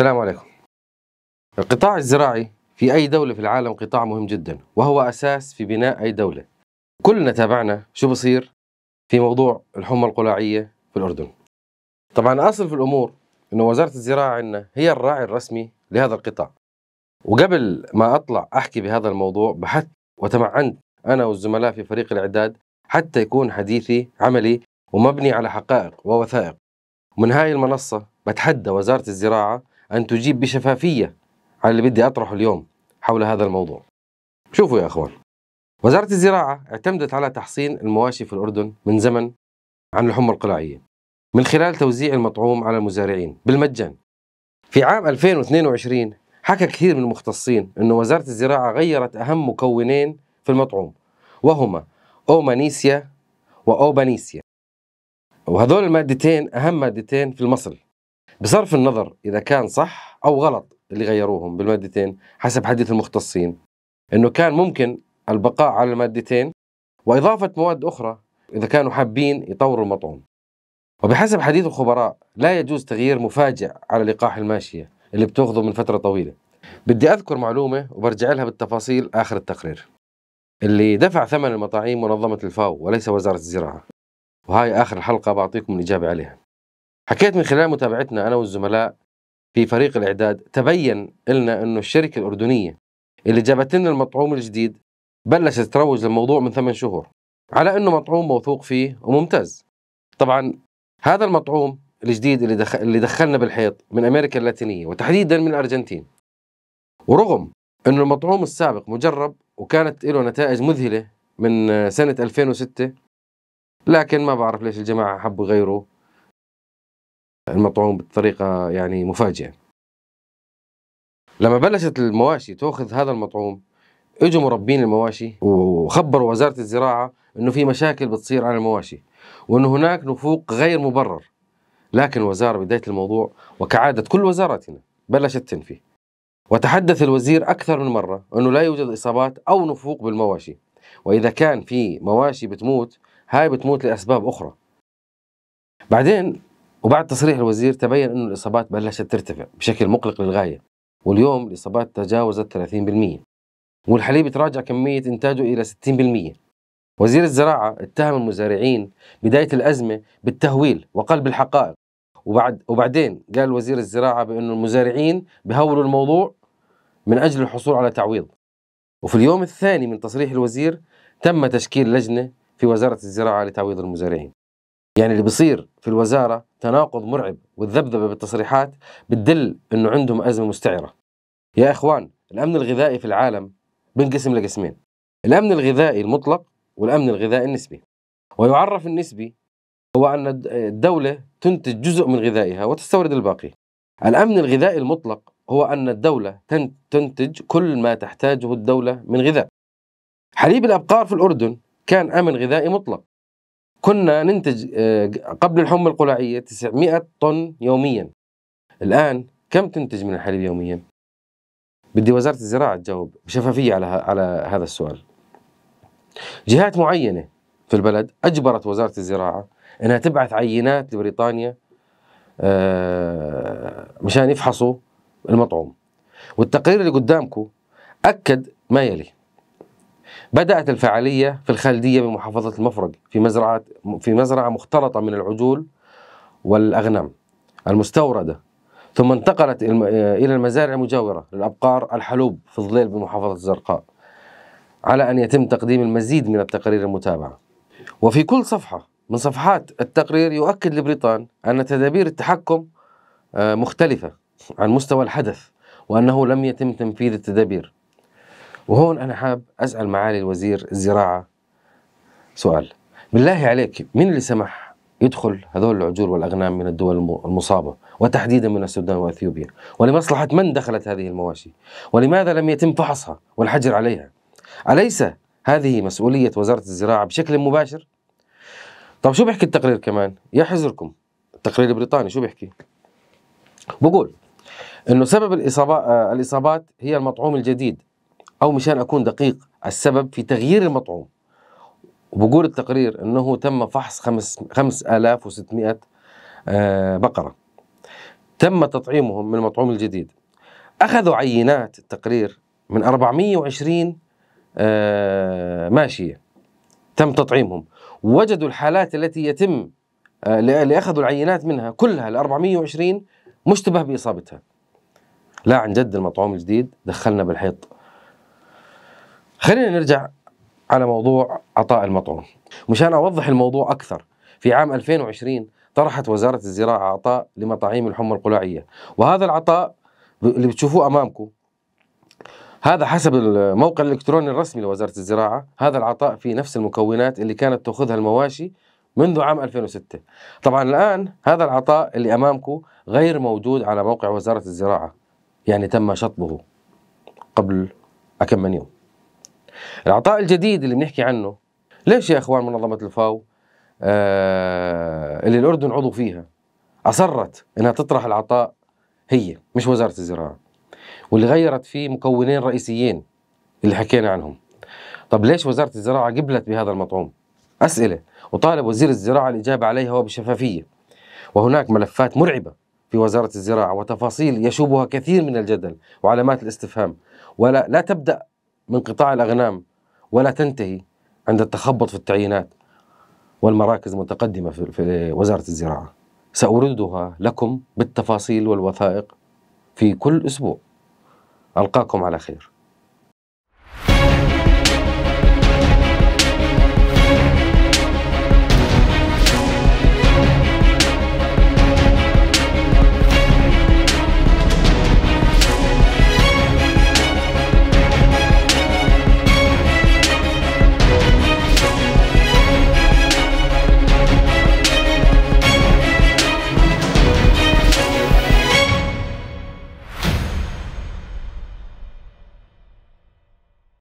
السلام عليكم القطاع الزراعي في أي دولة في العالم قطاع مهم جدا وهو أساس في بناء أي دولة كلنا تابعنا شو بصير في موضوع الحمى القلاعية في الأردن طبعا أصل في الأمور أنه وزارة الزراعة عندنا هي الراعي الرسمي لهذا القطاع وقبل ما أطلع أحكي بهذا الموضوع بحثت وتمعنت أنا والزملاء في فريق الإعداد حتى يكون حديثي عملي ومبني على حقائق ووثائق من هاي المنصة بتحدى وزارة الزراعة أن تجيب بشفافية على اللي بدي أطرحه اليوم حول هذا الموضوع شوفوا يا أخوان وزارة الزراعة اعتمدت على تحصين المواشي في الأردن من زمن عن الحمى القلاعية من خلال توزيع المطعوم على المزارعين بالمجان في عام 2022 حكى كثير من المختصين أن وزارة الزراعة غيرت أهم مكونين في المطعوم وهما أومانيسيا وأوبانيسيا وهذول المادتين أهم مادتين في المصل بصرف النظر إذا كان صح أو غلط اللي غيروهم بالمادتين حسب حديث المختصين أنه كان ممكن البقاء على المادتين وإضافة مواد أخرى إذا كانوا حابين يطوروا المطعوم وبحسب حديث الخبراء لا يجوز تغيير مفاجئ على لقاح الماشية اللي بتأخذه من فترة طويلة بدي أذكر معلومة وبرجع لها بالتفاصيل آخر التقرير اللي دفع ثمن المطاعيم منظمة الفاو وليس وزارة الزراعة وهاي آخر الحلقة بعطيكم الإجابة عليها حكيت من خلال متابعتنا أنا والزملاء في فريق الإعداد تبين لنا أنه الشركة الأردنية اللي جابت لنا المطعوم الجديد بلشت تروج للموضوع من ثمان شهور على أنه مطعوم موثوق فيه وممتاز طبعا هذا المطعوم الجديد اللي, دخل اللي دخلنا بالحيط من أمريكا اللاتينية وتحديدا من الأرجنتين ورغم أنه المطعوم السابق مجرب وكانت له نتائج مذهلة من سنة 2006 لكن ما بعرف ليش الجماعة حبوا يغيروا المطعوم بطريقه يعني مفاجئه لما بلشت المواشي تاخذ هذا المطعوم اجوا مربين المواشي وخبروا وزاره الزراعه انه في مشاكل بتصير على المواشي وانه هناك نفوق غير مبرر لكن الوزاره بدايه الموضوع وكعاده كل وزاراتنا بلشت تنفي وتحدث الوزير اكثر من مره انه لا يوجد اصابات او نفوق بالمواشي واذا كان في مواشي بتموت هاي بتموت لاسباب اخرى بعدين وبعد تصريح الوزير تبين أن الإصابات بلشت ترتفع بشكل مقلق للغاية واليوم الإصابات تجاوزت 30% والحليب تراجع كمية إنتاجه إلى 60% وزير الزراعة اتهم المزارعين بداية الأزمة بالتهويل وقلب الحقائق وبعد وبعدين قال وزير الزراعة بأن المزارعين بهولوا الموضوع من أجل الحصول على تعويض وفي اليوم الثاني من تصريح الوزير تم تشكيل لجنة في وزارة الزراعة لتعويض المزارعين يعني اللي بيصير في الوزاره تناقض مرعب والذبذبه بالتصريحات بتدل انه عندهم ازمه مستعره. يا اخوان الامن الغذائي في العالم بنقسم لقسمين. الامن الغذائي المطلق والامن الغذائي النسبي. ويعرف النسبي هو ان الدوله تنتج جزء من غذائها وتستورد الباقي. الامن الغذائي المطلق هو ان الدوله تنتج كل ما تحتاجه الدوله من غذاء. حليب الابقار في الاردن كان امن غذائي مطلق كنا ننتج آه، قبل الحمى القلاعية 900 طن يوميا الآن كم تنتج من الحليب يوميا؟ بدي وزارة الزراعة تجاوب بشفافية على على هذا السؤال. جهات معينة في البلد أجبرت وزارة الزراعة أنها تبعث عينات لبريطانيا آه، مشان يفحصوا المطعوم. والتقرير اللي قدامكم أكد ما يلي بدأت الفعالية في الخالدية بمحافظة المفرق في مزرعة في مزرعة مختلطة من العجول والأغنام المستوردة ثم انتقلت آه، إلى المزارع المجاورة للأبقار الحلوب في الظليل بمحافظة الزرقاء على أن يتم تقديم المزيد من التقارير المتابعة وفي كل صفحة من صفحات التقرير يؤكد لبريطان أن تدابير التحكم آه، مختلفة عن مستوى الحدث وأنه لم يتم تنفيذ التدابير وهون أنا حاب أسأل معالي الوزير الزراعة سؤال بالله عليك مين اللي سمح يدخل هذول العجول والأغنام من الدول المصابة وتحديدا من السودان وأثيوبيا ولمصلحة من دخلت هذه المواشي ولماذا لم يتم فحصها والحجر عليها أليس هذه مسؤولية وزارة الزراعة بشكل مباشر طب شو بيحكي التقرير كمان يا حزركم التقرير البريطاني شو بيحكي بقول انه سبب الاصابات الاصابات هي المطعوم الجديد أو مشان أكون دقيق السبب في تغيير المطعوم وبقول التقرير أنه تم فحص 5600 آه، بقرة تم تطعيمهم من المطعوم الجديد أخذوا عينات التقرير من 420 آه، ماشية تم تطعيمهم وجدوا الحالات التي يتم اللي آه، أخذوا العينات منها كلها ال 420 مشتبه بإصابتها لا عن جد المطعوم الجديد دخلنا بالحيط خلينا نرجع على موضوع عطاء المطعوم مشان أوضح الموضوع أكثر في عام 2020 طرحت وزارة الزراعة عطاء لمطاعيم الحمى القلاعية وهذا العطاء اللي بتشوفوه أمامكم هذا حسب الموقع الإلكتروني الرسمي لوزارة الزراعة هذا العطاء فيه نفس المكونات اللي كانت تأخذها المواشي منذ عام 2006 طبعا الآن هذا العطاء اللي أمامكم غير موجود على موقع وزارة الزراعة يعني تم شطبه قبل كم من يوم العطاء الجديد اللي بنحكي عنه ليش يا اخوان منظمه الفاو آه اللي الاردن عضو فيها اصرت انها تطرح العطاء هي مش وزاره الزراعه واللي غيرت فيه مكونين رئيسيين اللي حكينا عنهم طب ليش وزاره الزراعه قبلت بهذا المطعوم اسئله وطالب وزير الزراعه الاجابه عليها وبشفافيه وهناك ملفات مرعبه في وزاره الزراعه وتفاصيل يشوبها كثير من الجدل وعلامات الاستفهام ولا لا تبدا من قطاع الأغنام ولا تنتهي عند التخبط في التعيينات والمراكز المتقدمه في وزارة الزراعة سأوردها لكم بالتفاصيل والوثائق في كل أسبوع ألقاكم على خير